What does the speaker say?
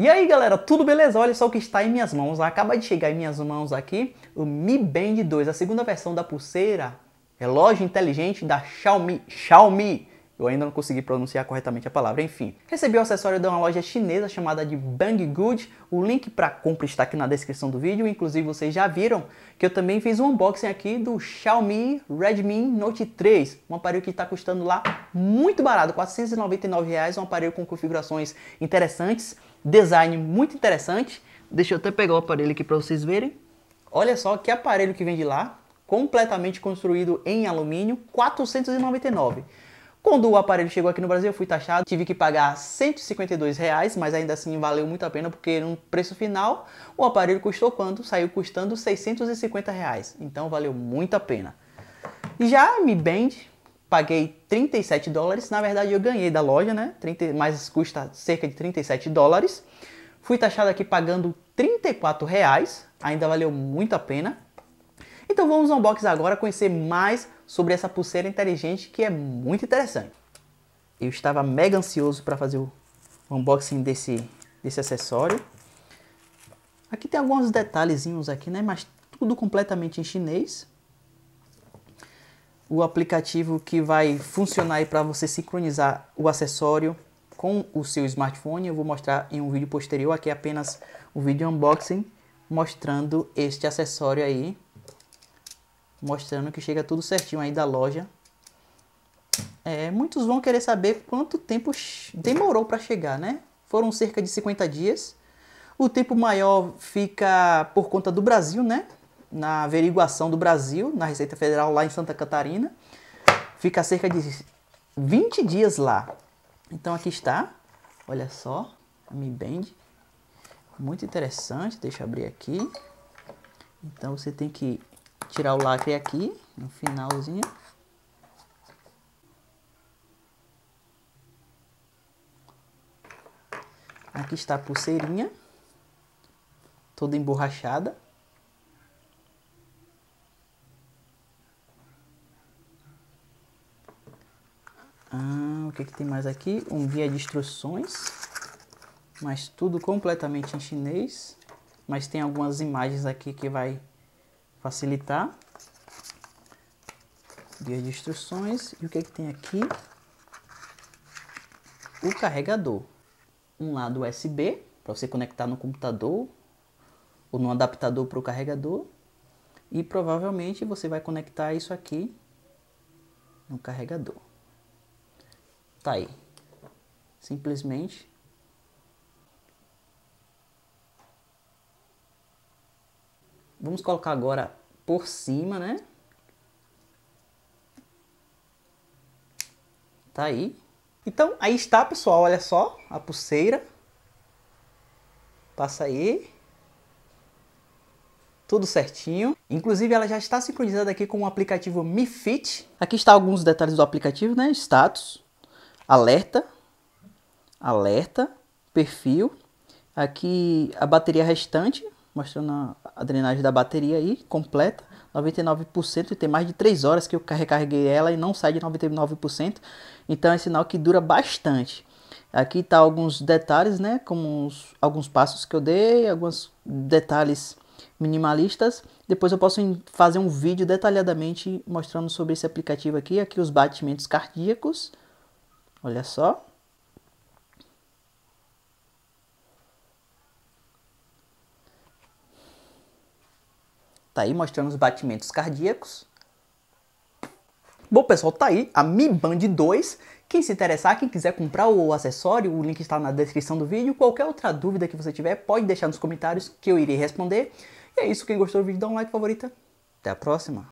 E aí galera, tudo beleza? Olha só o que está em minhas mãos. Acaba de chegar em minhas mãos aqui o Mi Band 2, a segunda versão da pulseira relógio inteligente da Xiaomi. Xiaomi! Eu ainda não consegui pronunciar corretamente a palavra, enfim. Recebi o acessório de uma loja chinesa chamada de Banggood. O link para compra está aqui na descrição do vídeo. Inclusive, vocês já viram que eu também fiz um unboxing aqui do Xiaomi Redmi Note 3. Um aparelho que está custando lá muito barato, R$499. reais. Um aparelho com configurações interessantes, design muito interessante. Deixa eu até pegar o aparelho aqui para vocês verem. Olha só que aparelho que vem de lá, completamente construído em alumínio, 499. Quando o aparelho chegou aqui no Brasil, eu fui taxado, tive que pagar 152 reais, mas ainda assim valeu muito a pena porque no preço final o aparelho custou quanto? Saiu custando 650 reais, então valeu muito a pena. Já a Mi Band, paguei 37 dólares, na verdade eu ganhei da loja, né? 30, mas custa cerca de 37 dólares. Fui taxado aqui pagando 34 reais, ainda valeu muito a pena. Então vamos ao unboxing agora conhecer mais sobre essa pulseira inteligente que é muito interessante. Eu estava mega ansioso para fazer o unboxing desse, desse acessório. Aqui tem alguns detalhezinhos aqui, né? Mas tudo completamente em chinês. O aplicativo que vai funcionar para você sincronizar o acessório com o seu smartphone. Eu vou mostrar em um vídeo posterior. Aqui é apenas um vídeo unboxing mostrando este acessório aí mostrando que chega tudo certinho aí da loja. É, muitos vão querer saber quanto tempo demorou para chegar, né? Foram cerca de 50 dias. O tempo maior fica por conta do Brasil, né? Na averiguação do Brasil, na Receita Federal lá em Santa Catarina. Fica cerca de 20 dias lá. Então aqui está. Olha só, a Mi Band. Muito interessante, deixa eu abrir aqui. Então você tem que tirar o lacre aqui, no finalzinho. Aqui está a pulseirinha, toda emborrachada. Ah, o que, que tem mais aqui? Um guia de instruções, mas tudo completamente em chinês. Mas tem algumas imagens aqui que vai facilitar. Guia de instruções. E o que, é que tem aqui? O carregador. Um lado USB, para você conectar no computador ou no adaptador para o carregador. E provavelmente você vai conectar isso aqui no carregador. Tá aí. Simplesmente Vamos colocar agora por cima, né? Tá aí. Então, aí está, pessoal. Olha só a pulseira. Passa aí. Tudo certinho. Inclusive, ela já está sincronizada aqui com o aplicativo Mi Fit. Aqui está alguns detalhes do aplicativo, né? Status, alerta, alerta, perfil. Aqui a bateria restante, mostrando a drenagem da bateria aí, completa, 99%, e tem mais de 3 horas que eu recarreguei ela e não sai de 99%, então é sinal que dura bastante. Aqui tá alguns detalhes, né, como uns, alguns passos que eu dei, alguns detalhes minimalistas. Depois eu posso fazer um vídeo detalhadamente mostrando sobre esse aplicativo aqui, aqui os batimentos cardíacos. Olha só. Tá aí mostrando os batimentos cardíacos. Bom, pessoal, tá aí a Mi Band 2. Quem se interessar, quem quiser comprar o acessório, o link está na descrição do vídeo. Qualquer outra dúvida que você tiver, pode deixar nos comentários que eu irei responder. E é isso. Quem gostou do vídeo, dá um like favorita. Até a próxima.